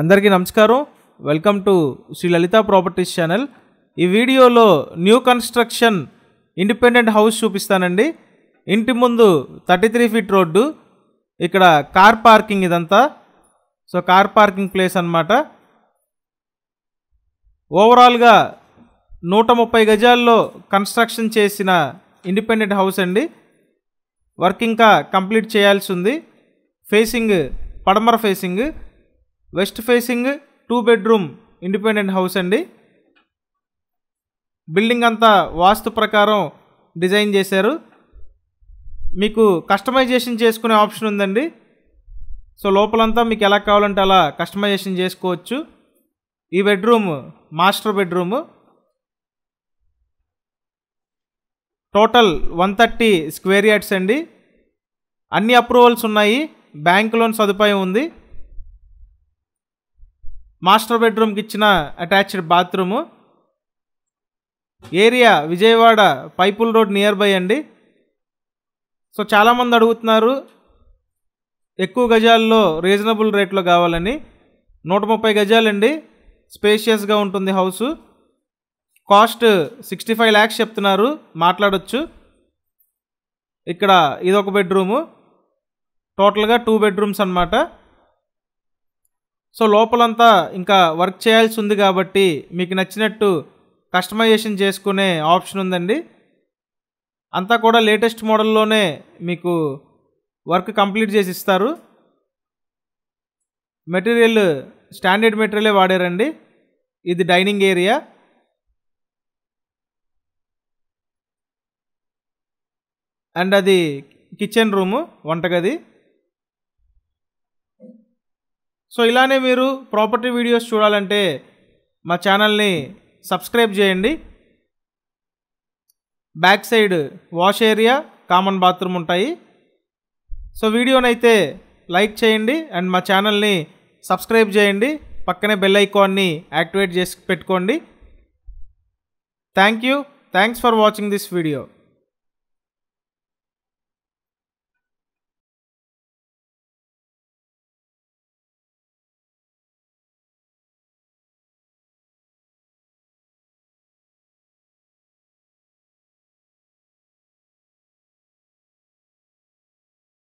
అందరికీ నమస్కారం welcome to Sri Lalitha properties channel ఈ వీడియోలో న్యూ కన్స్ట్రక్షన్ ఇండిపెండెంట్ హౌస్ చూపిస్తానండి ఇంటి ముందు థర్టీ త్రీ ఫీట్ రోడ్డు ఇక్కడ కార్ పార్కింగ్ ఇదంతా సో కార్ పార్కింగ్ ప్లేస్ అనమాట ఓవరాల్గా నూట ముప్పై గజాల్లో కన్స్ట్రక్షన్ చేసిన ఇండిపెండెంట్ హౌస్ అండి వర్క్ ఇంకా కంప్లీట్ చేయాల్సి ఉంది ఫేసింగ్ పడమర facing west facing two bedroom independent house అండి బిల్డింగ్ అంతా వాస్తు ప్రకారం డిజైన్ చేశారు మీకు కస్టమైజేషన్ చేసుకునే ఆప్షన్ ఉందండి సో లోపలంతా మీకు ఎలా కావాలంటే అలా కస్టమైజేషన్ చేసుకోవచ్చు ఈ bedroom master bedroom total one thirty square yards అండి అన్ని అప్రూవల్స్ ఉన్నాయి బ్యాంక్ లోన్ సదుపాయం ఉంది మాస్టర్ బెడ్రూమ్కి ఇచ్చిన attached bathroom area Vijayawada Paipula road near by అండి సో చాలామంది అడుగుతున్నారు ఎక్కువ గజాల్లో రీజనబుల్ రేట్లో కావాలని నూట ముప్పై గజాలండి స్పేషియస్గా ఉంటుంది house cost sixty five lakhs చెప్తున్నారు మాట్లాడచ్చు ఇక్కడ ఇదొక బెడ్రూము టోటల్గా టూ బెడ్రూమ్స్ అనమాట సో లోపలంతా ఇంకా వర్క్ చేయాల్సి ఉంది కాబట్టి మీకు నచ్చినట్టు కస్టమైజేషన్ చేసుకునే ఆప్షన్ ఉందండి అంతా కూడా లేటెస్ట్ మోడల్లోనే మీకు వర్క్ కంప్లీట్ చేసి ఇస్తారు మెటీరియల్ స్టాండర్డ్ మెటీరియలే వాడారండి ఇది డైనింగ్ ఏరియా అండ్ అది కిచెన్ రూము వంటగది సో ఇలానే మీరు ప్రాపర్టీ వీడియోస్ చూడాలంటే మా ఛానల్ని సబ్స్క్రైబ్ చేయండి back side wash area common bathroom ఉంటాయి సో వీడియోనైతే లైక్ చేయండి అండ్ మా ఛానల్ని సబ్స్క్రైబ్ చేయండి పక్కనే బెల్ ఐకాన్ని యాక్టివేట్ చేసి పెట్టుకోండి thank you thanks for watching this video